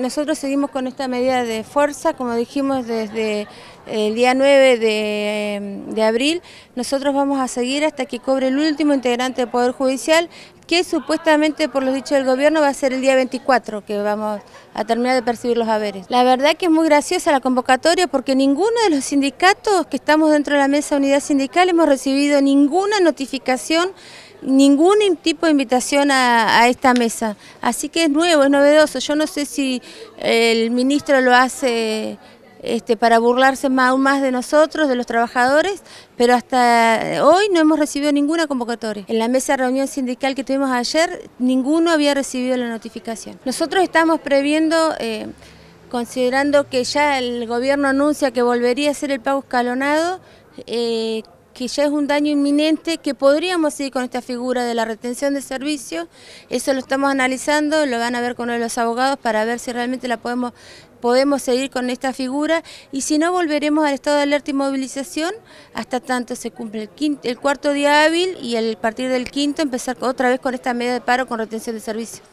Nosotros seguimos con esta medida de fuerza, como dijimos desde el día 9 em, de, abril, nosotros vamos a seguir hasta que cobre el último integrante del Poder Judicial, que supuestamente por los dichos del gobierno va a ser el día 24 que vamos a terminar de percibir los haberes. La verdad que es muy graciosa la convocatoria porque ninguno de los sindicatos que estamos dentro de la mesa unidad sindical hemos recibido ninguna notificación ningún tipo de invitación a, esta mesa. Así que es nuevo, es novedoso. Yo no sé si el ministro lo hace este, para burlarse más, aún más de nosotros, de los trabajadores, pero hasta hoy no hemos recibido ninguna convocatoria. En la mesa de reunión sindical que tuvimos ayer, ninguno había recibido la notificación. Nosotros estamos previendo... Eh, considerando que ya el gobierno anuncia que volvería a ser el pago escalonado, eh, que ya es un daño inminente, que podríamos seguir con esta figura de la retención de servicios, eso lo estamos analizando, lo van a ver con uno de los abogados para ver si realmente la podemos, podemos seguir con esta figura y si no volveremos al estado de alerta y movilización hasta tanto se cumple el, cuarto día hábil y el, a partir del quinto empezar otra vez con esta medida de paro con retención de servicios.